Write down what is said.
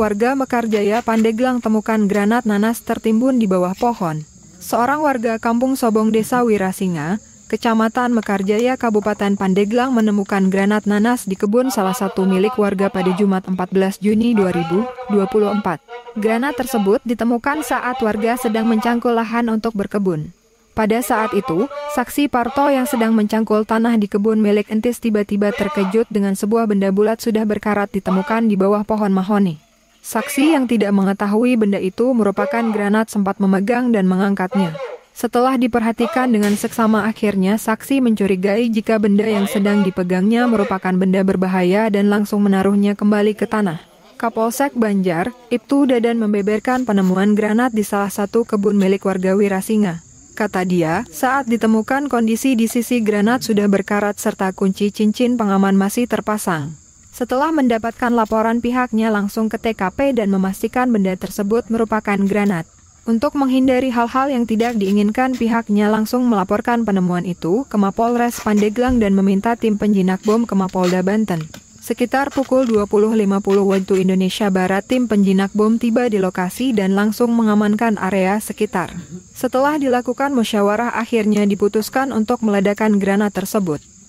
Warga Mekarjaya Pandeglang temukan granat nanas tertimbun di bawah pohon. Seorang warga kampung Sobong Desa Wirasinga, Kecamatan Mekarjaya Kabupaten Pandeglang menemukan granat nanas di kebun salah satu milik warga pada Jumat 14 Juni 2024. Granat tersebut ditemukan saat warga sedang mencangkul lahan untuk berkebun. Pada saat itu, saksi Parto yang sedang mencangkul tanah di kebun milik Entis tiba-tiba terkejut dengan sebuah benda bulat sudah berkarat ditemukan di bawah pohon mahoni. Saksi yang tidak mengetahui benda itu merupakan granat sempat memegang dan mengangkatnya. Setelah diperhatikan dengan seksama akhirnya, saksi mencurigai jika benda yang sedang dipegangnya merupakan benda berbahaya dan langsung menaruhnya kembali ke tanah. Kapolsek Banjar, Ibtu Dadan membeberkan penemuan granat di salah satu kebun milik warga Wirasinga. Kata dia, saat ditemukan kondisi di sisi granat sudah berkarat serta kunci cincin pengaman masih terpasang. Setelah mendapatkan laporan pihaknya langsung ke TKP dan memastikan benda tersebut merupakan granat. Untuk menghindari hal-hal yang tidak diinginkan pihaknya langsung melaporkan penemuan itu ke Mapolres Pandeglang dan meminta tim penjinak bom ke Mapolda Banten. Sekitar pukul 20.50 waktu Indonesia Barat, tim penjinak bom tiba di lokasi dan langsung mengamankan area sekitar. Setelah dilakukan musyawarah akhirnya diputuskan untuk meledakan granat tersebut.